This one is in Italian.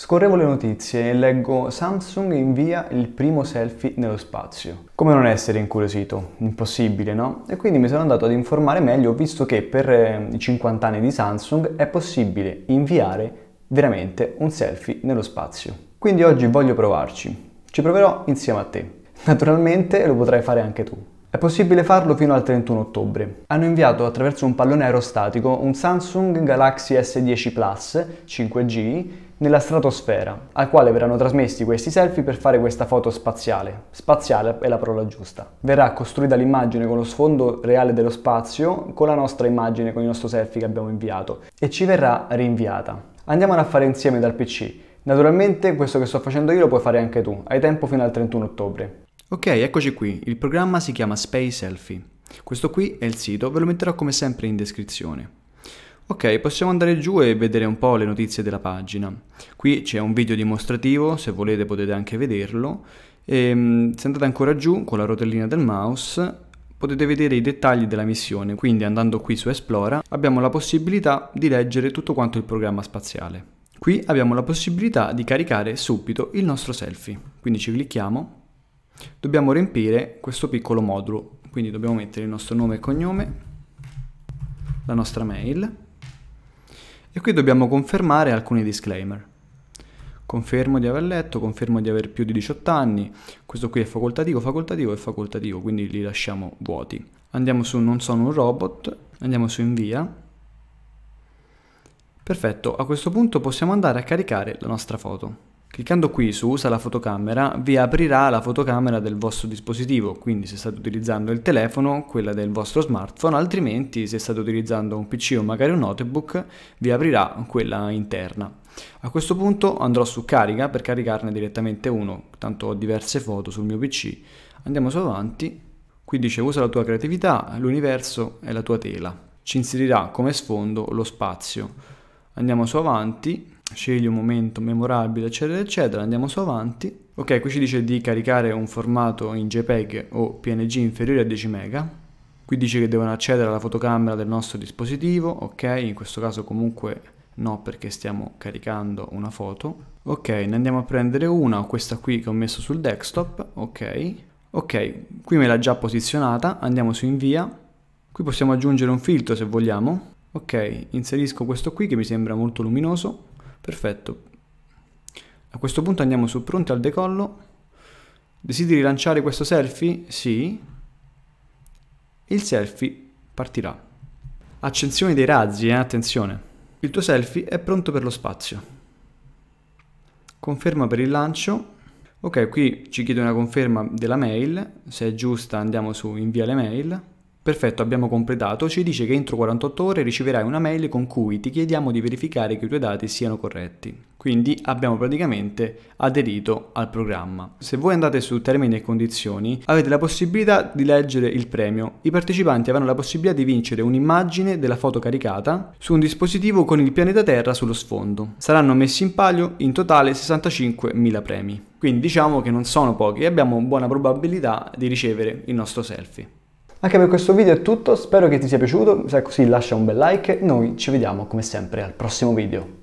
Scorrevo le notizie e leggo Samsung invia il primo selfie nello spazio. Come non essere incuriosito? Impossibile, no? E quindi mi sono andato ad informare meglio visto che per eh, i 50 anni di Samsung è possibile inviare veramente un selfie nello spazio. Quindi oggi voglio provarci. Ci proverò insieme a te. Naturalmente lo potrai fare anche tu. È possibile farlo fino al 31 ottobre. Hanno inviato attraverso un pallone aerostatico un Samsung Galaxy S10 Plus 5G nella stratosfera, al quale verranno trasmessi questi selfie per fare questa foto spaziale. Spaziale è la parola giusta. Verrà costruita l'immagine con lo sfondo reale dello spazio, con la nostra immagine, con il nostro selfie che abbiamo inviato e ci verrà rinviata. Andiamola a fare insieme dal PC. Naturalmente questo che sto facendo io lo puoi fare anche tu, hai tempo fino al 31 ottobre. Ok, eccoci qui, il programma si chiama Space Selfie. Questo qui è il sito, ve lo metterò come sempre in descrizione. Ok, possiamo andare giù e vedere un po' le notizie della pagina. Qui c'è un video dimostrativo, se volete potete anche vederlo. E, ehm, se andate ancora giù con la rotellina del mouse potete vedere i dettagli della missione, quindi andando qui su Esplora abbiamo la possibilità di leggere tutto quanto il programma spaziale. Qui abbiamo la possibilità di caricare subito il nostro selfie, quindi ci clicchiamo, dobbiamo riempire questo piccolo modulo, quindi dobbiamo mettere il nostro nome e cognome, la nostra mail, e qui dobbiamo confermare alcuni disclaimer. Confermo di aver letto, confermo di aver più di 18 anni, questo qui è facoltativo, facoltativo e facoltativo, quindi li lasciamo vuoti. Andiamo su non sono un robot, andiamo su invia. Perfetto, a questo punto possiamo andare a caricare la nostra foto. Cliccando qui su usa la fotocamera vi aprirà la fotocamera del vostro dispositivo, quindi se state utilizzando il telefono, quella del vostro smartphone, altrimenti se state utilizzando un PC o magari un notebook vi aprirà quella interna. A questo punto andrò su carica per caricarne direttamente uno, tanto ho diverse foto sul mio PC. Andiamo su avanti, qui dice usa la tua creatività, l'universo è la tua tela. Ci inserirà come sfondo lo spazio. Andiamo su avanti scegli un momento memorabile, eccetera, eccetera, andiamo su avanti. Ok, qui ci dice di caricare un formato in JPEG o PNG inferiore a 10 MB. Qui dice che devono accedere alla fotocamera del nostro dispositivo, ok, in questo caso comunque no perché stiamo caricando una foto. Ok, ne andiamo a prendere una, questa qui che ho messo sul desktop, ok. Ok, qui me l'ha già posizionata, andiamo su invia. Qui possiamo aggiungere un filtro se vogliamo. Ok, inserisco questo qui che mi sembra molto luminoso. Perfetto. A questo punto andiamo su pronti al decollo. Desideri lanciare questo selfie? Sì. Il selfie partirà. Accensione dei razzi, eh? attenzione. Il tuo selfie è pronto per lo spazio. Conferma per il lancio. Ok, qui ci chiede una conferma della mail. Se è giusta andiamo su invia le mail. Perfetto, abbiamo completato. Ci dice che entro 48 ore riceverai una mail con cui ti chiediamo di verificare che i tuoi dati siano corretti. Quindi abbiamo praticamente aderito al programma. Se voi andate su termini e condizioni, avete la possibilità di leggere il premio. I partecipanti avranno la possibilità di vincere un'immagine della foto caricata su un dispositivo con il pianeta Terra sullo sfondo. Saranno messi in palio in totale 65.000 premi. Quindi diciamo che non sono pochi e abbiamo buona probabilità di ricevere il nostro selfie. Anche per questo video è tutto, spero che ti sia piaciuto, se è così lascia un bel like e noi ci vediamo come sempre al prossimo video.